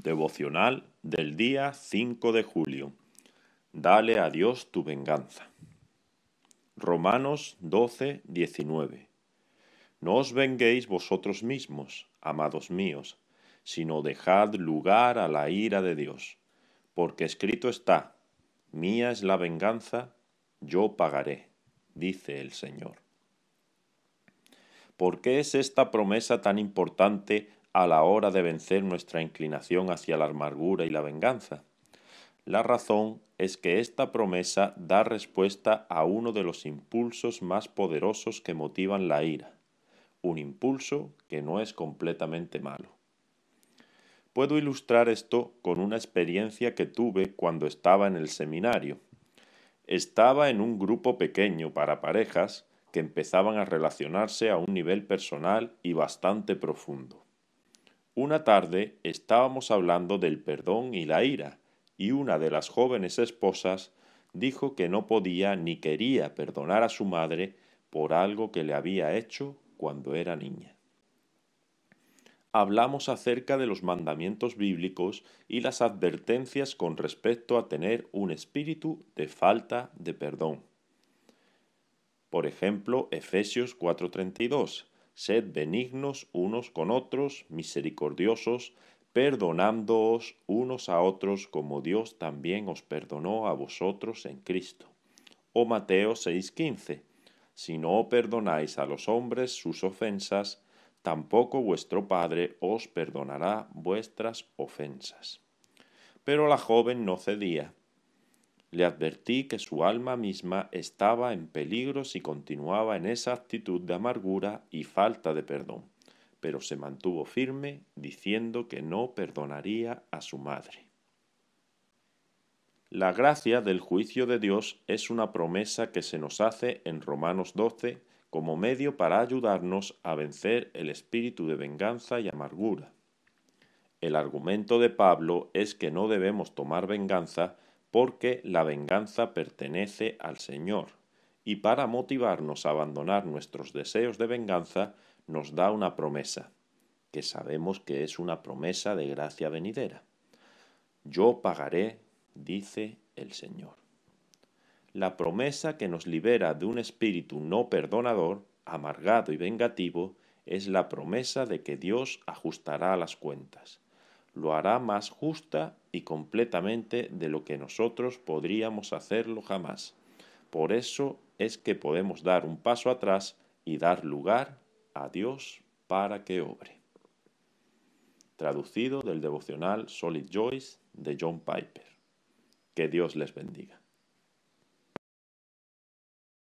Devocional del día 5 de julio. Dale a Dios tu venganza. Romanos 12, 19. No os venguéis vosotros mismos, amados míos, sino dejad lugar a la ira de Dios, porque escrito está, mía es la venganza, yo pagaré, dice el Señor. ¿Por qué es esta promesa tan importante a la hora de vencer nuestra inclinación hacia la amargura y la venganza. La razón es que esta promesa da respuesta a uno de los impulsos más poderosos que motivan la ira, un impulso que no es completamente malo. Puedo ilustrar esto con una experiencia que tuve cuando estaba en el seminario. Estaba en un grupo pequeño para parejas que empezaban a relacionarse a un nivel personal y bastante profundo. Una tarde estábamos hablando del perdón y la ira, y una de las jóvenes esposas dijo que no podía ni quería perdonar a su madre por algo que le había hecho cuando era niña. Hablamos acerca de los mandamientos bíblicos y las advertencias con respecto a tener un espíritu de falta de perdón. Por ejemplo, Efesios 4:32 sed benignos unos con otros, misericordiosos, perdonándoos unos a otros como Dios también os perdonó a vosotros en Cristo. O Mateo 6:15. Si no perdonáis a los hombres sus ofensas, tampoco vuestro Padre os perdonará vuestras ofensas. Pero la joven no cedía le advertí que su alma misma estaba en peligro si continuaba en esa actitud de amargura y falta de perdón, pero se mantuvo firme diciendo que no perdonaría a su madre. La gracia del juicio de Dios es una promesa que se nos hace en Romanos 12 como medio para ayudarnos a vencer el espíritu de venganza y amargura. El argumento de Pablo es que no debemos tomar venganza porque la venganza pertenece al Señor, y para motivarnos a abandonar nuestros deseos de venganza, nos da una promesa, que sabemos que es una promesa de gracia venidera. Yo pagaré, dice el Señor. La promesa que nos libera de un espíritu no perdonador, amargado y vengativo, es la promesa de que Dios ajustará las cuentas. Lo hará más justa y completamente de lo que nosotros podríamos hacerlo jamás. Por eso es que podemos dar un paso atrás y dar lugar a Dios para que obre. Traducido del devocional Solid Joyce de John Piper. Que Dios les bendiga.